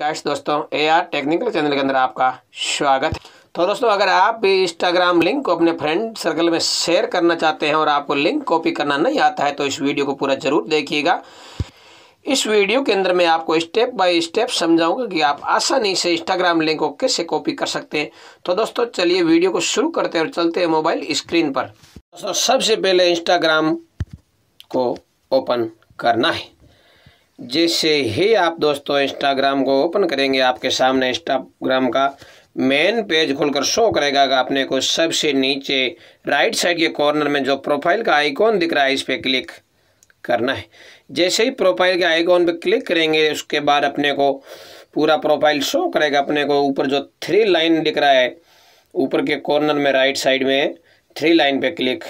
guys दोस्तों A R technical channel के अंदर आपका स्वागत तो दोस्तों अगर आप भी इंस्टाग्राम लिंक को अपने फ्रेंड सर्कल में शेयर करना चाहते हैं और आपको लिंक कॉपी करना नहीं आता है तो इस वीडियो को पूरा ज़रूर देखिएगा इस वीडियो के अंदर मैं आपको स्टेप बाय स्टेप समझाऊंगा कि आप आसानी से इंस्टाग्राम लिंक को कैसे कॉपी कर सकते हैं तो दोस्तों चलिए वीडियो को शुरू करते हैं और चलते हैं मोबाइल स्क्रीन पर दोस्तों सबसे पहले इंस्टाग्राम को ओपन करना है जैसे ही आप दोस्तों इंस्टाग्राम को ओपन करेंगे आपके सामने इंस्टाग्राम का मेन पेज खोलकर शो करेगा आपने को सबसे नीचे राइट साइड के कॉर्नर में जो प्रोफाइल का आइकॉन दिख रहा है इस पर क्लिक करना है जैसे ही प्रोफाइल के आइकॉन पर क्लिक करेंगे उसके बाद अपने को पूरा प्रोफाइल शो करेगा अपने को ऊपर जो थ्री लाइन दिख रहा है ऊपर के कॉर्नर में राइट साइड में थ्री लाइन पर क्लिक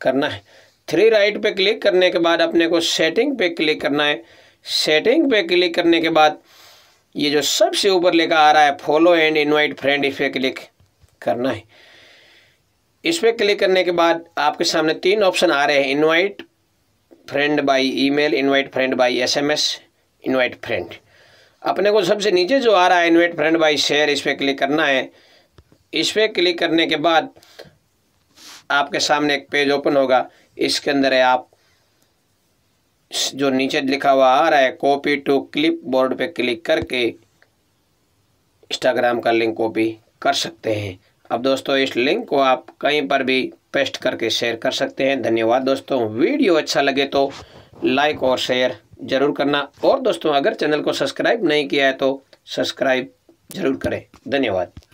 करना है थ्री राइट पर क्लिक करने के बाद अपने को सेटिंग पे क्लिक करना है सेटिंग पे क्लिक करने के बाद ये जो सबसे ऊपर लेकर आ रहा है फॉलो एंड इनवाइट फ्रेंड इस पर क्लिक करना है इस पर क्लिक करने के बाद आपके सामने तीन ऑप्शन आ रहे हैं invite friend by email invite friend by SMS invite friend अपने को सबसे नीचे जो आ रहा है इनवाइट फ्रेंड बाई शेयर इस पर क्लिक करना है इस पर क्लिक करने के बाद आपके सामने एक पेज ओपन होगा इसके अंदर है आप जो नीचे लिखा हुआ आ रहा है कॉपी टू क्लिप बोर्ड पर क्लिक करके इंस्टाग्राम का लिंक कॉपी कर सकते हैं अब दोस्तों इस लिंक को आप कहीं पर भी पेस्ट करके शेयर कर सकते हैं धन्यवाद दोस्तों वीडियो अच्छा लगे तो लाइक और शेयर ज़रूर करना और दोस्तों अगर चैनल को सब्सक्राइब नहीं किया है तो सब्सक्राइब ज़रूर करें धन्यवाद